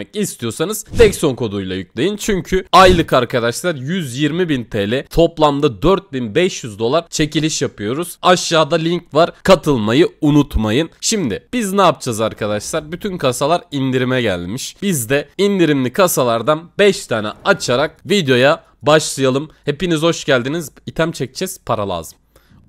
yüklemek istiyorsanız Dexon koduyla yükleyin. Çünkü aylık arkadaşlar 120.000 TL toplamda 4.500 dolar çekiliş yapıyoruz. Aşağıda link var katılmayı unutmayın. Şimdi biz ne yapacağız arkadaşlar? Bütün kasalar indirime gelmiş. Biz de indirimli kasalardan 5 tane açarak videoya başlayalım. Hepiniz hoş geldiniz. İtem çekeceğiz para lazım.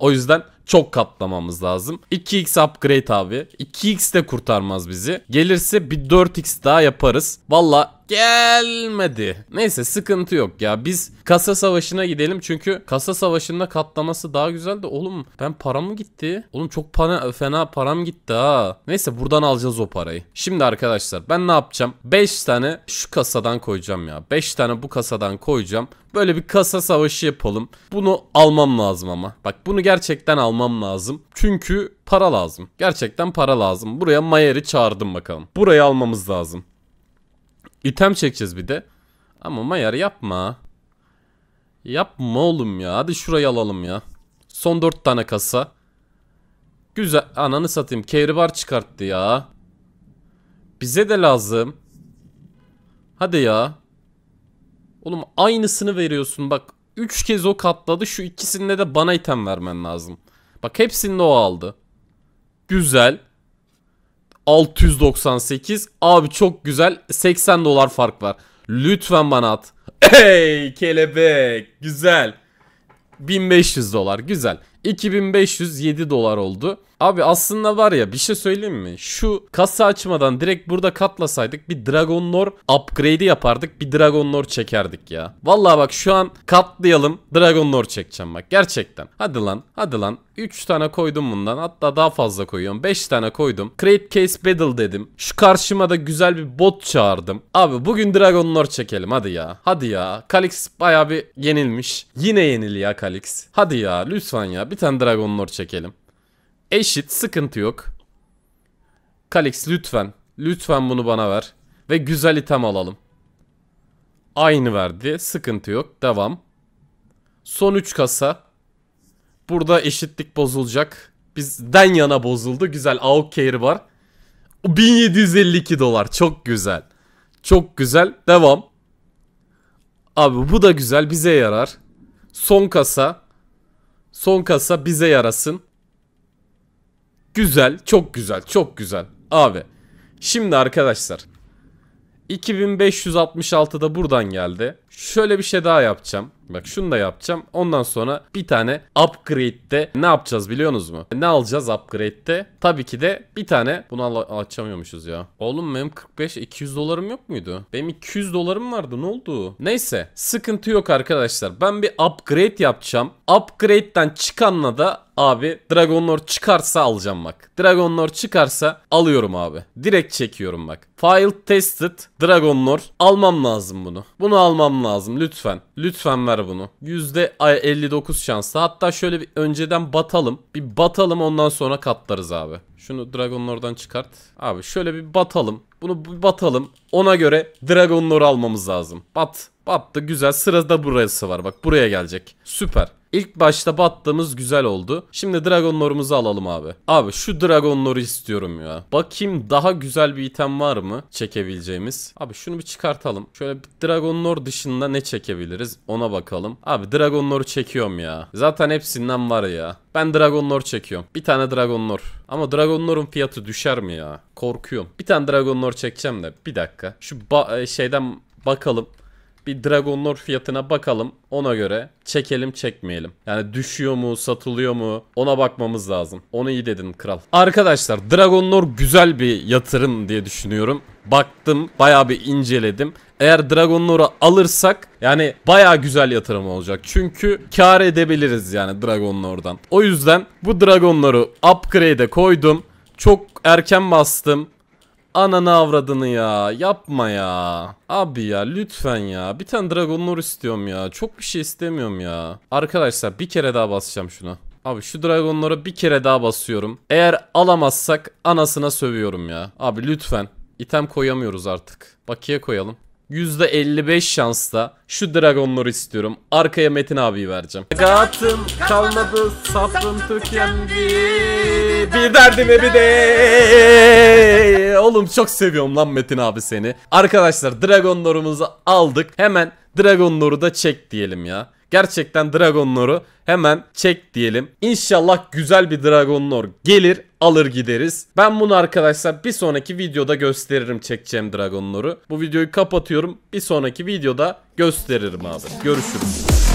O yüzden çok katlamamız lazım. 2x upgrade abi. 2x de kurtarmaz bizi. Gelirse bir 4x daha yaparız. Valla gelmedi. Neyse sıkıntı yok ya. Biz kasa savaşına gidelim çünkü kasa savaşında katlaması daha güzel de oğlum ben param mı gitti? Oğlum çok para, fena param gitti ha. Neyse buradan alacağız o parayı. Şimdi arkadaşlar ben ne yapacağım? 5 tane şu kasadan koyacağım ya. 5 tane bu kasadan koyacağım. Böyle bir kasa savaşı yapalım. Bunu almam lazım ama. Bak bunu gerçekten almam lazım. Çünkü para lazım. Gerçekten para lazım. Buraya Mayer'i çağırdım bakalım. Burayı almamız lazım. İtem çekeceğiz bir de. Ama Mayar yapma. Yapma oğlum ya. Hadi şurayı alalım ya. Son 4 tane kasa. Güzel. Ananı satayım. Keribar çıkarttı ya. Bize de lazım. Hadi ya. Oğlum aynısını veriyorsun bak. 3 kez o katladı. Şu ikisinde de bana item vermen lazım. Bak hepsinde o aldı. Güzel. 698. Abi çok güzel. 80 dolar fark var. Lütfen bana at. Hey kelebek. Güzel. 1500 dolar. Güzel. 2507 dolar oldu. Abi aslında var ya bir şey söyleyeyim mi? Şu kasa açmadan direkt burada katlasaydık bir Dragon Lore upgrade'i yapardık. Bir Dragon Lore çekerdik ya. Vallahi bak şu an katlayalım Dragon Lore çekeceğim bak gerçekten. Hadi lan hadi lan. 3 tane koydum bundan hatta daha fazla koyuyorum. 5 tane koydum. Create Case Battle dedim. Şu karşıma da güzel bir bot çağırdım. Abi bugün Dragon Lore çekelim hadi ya. Hadi ya. Kalix baya bir yenilmiş. Yine yenil ya Kalix. Hadi ya lütfen ya. Bir tane Dragon Lord çekelim. Eşit sıkıntı yok. Kalix lütfen. Lütfen bunu bana ver. Ve güzel item alalım. Aynı verdi. Sıkıntı yok. Devam. Son 3 kasa. Burada eşitlik bozulacak. Bizden yana bozuldu. Güzel. AOK var. 1752 dolar. Çok güzel. Çok güzel. Devam. Abi bu da güzel. Bize yarar. Son kasa. Son kasa bize yarasın. Güzel. Çok güzel. Çok güzel. Abi. Şimdi arkadaşlar. 2566 da buradan geldi. Şöyle bir şey daha yapacağım. Bak şunu da yapacağım. Ondan sonra bir tane upgrade'de ne yapacağız biliyorsunuz mu? Ne alacağız upgrade'de? Tabii ki de bir tane bunu al açamıyormuşuz ya. Oğlum benim 45 200 dolarım yok muydu? Benim 200 dolarım vardı. Ne oldu? Neyse, sıkıntı yok arkadaşlar. Ben bir upgrade yapacağım. Upgrade'den çıkanla da abi Dragon Lord çıkarsa alacağım bak. Dragon Lord çıkarsa alıyorum abi. Direkt çekiyorum bak. File tested Dragon Lord. Almam lazım bunu. Bunu almam lazım lütfen. Lütfen ver bunu. %59 şanslı. Hatta şöyle bir önceden batalım. Bir batalım ondan sonra katlarız abi. Şunu Dragon Lord'dan çıkart. Abi şöyle bir batalım. Bunu bir batalım. Ona göre Dragon Lord almamız lazım. Bat. Battı güzel. Sırada burası var. Bak buraya gelecek. Süper. İlk başta battığımız güzel oldu. Şimdi Dragon Lore'umuzu alalım abi. Abi şu Dragon Lore'u istiyorum ya. Bakayım daha güzel bir item var mı çekebileceğimiz. Abi şunu bir çıkartalım. Şöyle bir Dragon Lore dışında ne çekebiliriz ona bakalım. Abi Dragon Lore çekiyorum ya. Zaten hepsinden var ya. Ben Dragon Lore çekiyorum. Bir tane Dragon Lore. Ama Dragon Lore'un fiyatı düşer mi ya? Korkuyorum. Bir tane Dragon Lore çekeceğim de. Bir dakika. Şu e, şeyden bakalım bir Dragonlord fiyatına bakalım. Ona göre çekelim çekmeyelim. Yani düşüyor mu satılıyor mu ona bakmamız lazım. Onu iyi dedin kral. Arkadaşlar Dragonlord güzel bir yatırım diye düşünüyorum. Baktım baya bir inceledim. Eğer Dragonlord'u alırsak yani baya güzel yatırım olacak. Çünkü kar edebiliriz yani Dragonlord'dan. O yüzden bu Dragonlord'u upgrade'e koydum. Çok erken bastım. Ananı avradını ya. Yapma ya. Abi ya lütfen ya. Bir tane Dragon istiyorum ya. Çok bir şey istemiyorum ya. Arkadaşlar bir kere daha basacağım şuna. Abi şu dragonlara bir kere daha basıyorum. Eğer alamazsak anasına sövüyorum ya. Abi lütfen. İtem koyamıyoruz artık. Bakiye koyalım. %55 şansla şu dragonları istiyorum. Arkaya Metin abiyi vereceğim. Gatım kalmadı sapım tükendi. Bir derdime bir de. Oğlum çok seviyorum lan Metin abi seni. Arkadaşlar dragonlarımızı aldık. Hemen dragonları da çek diyelim ya. Gerçekten Dragon Lord'u hemen çek diyelim. İnşallah güzel bir Dragon Lord gelir alır gideriz. Ben bunu arkadaşlar bir sonraki videoda gösteririm çekeceğim Dragon Lord'u. Bu videoyu kapatıyorum. Bir sonraki videoda gösteririm abi. Görüşürüz.